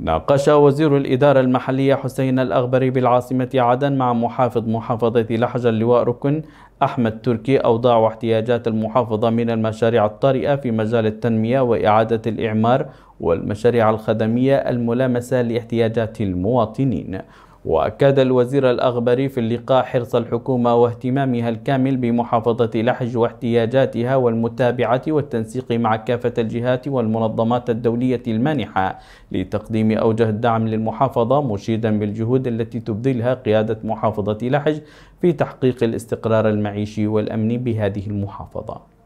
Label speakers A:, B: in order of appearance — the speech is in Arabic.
A: ناقش وزير الإدارة المحلية حسين الأغبري بالعاصمة عدن مع محافظ محافظة لحج اللواء ركن أحمد تركي أوضاع واحتياجات المحافظة من المشاريع الطارئة في مجال التنمية وإعادة الإعمار والمشاريع الخدمية الملامسة لاحتياجات المواطنين وأكد الوزير الأغبري في اللقاء حرص الحكومة واهتمامها الكامل بمحافظة لحج واحتياجاتها والمتابعة والتنسيق مع كافة الجهات والمنظمات الدولية المانحة لتقديم أوجه الدعم للمحافظة مشيدا بالجهود التي تبذلها قيادة محافظة لحج في تحقيق الاستقرار المعيشي والأمني بهذه المحافظة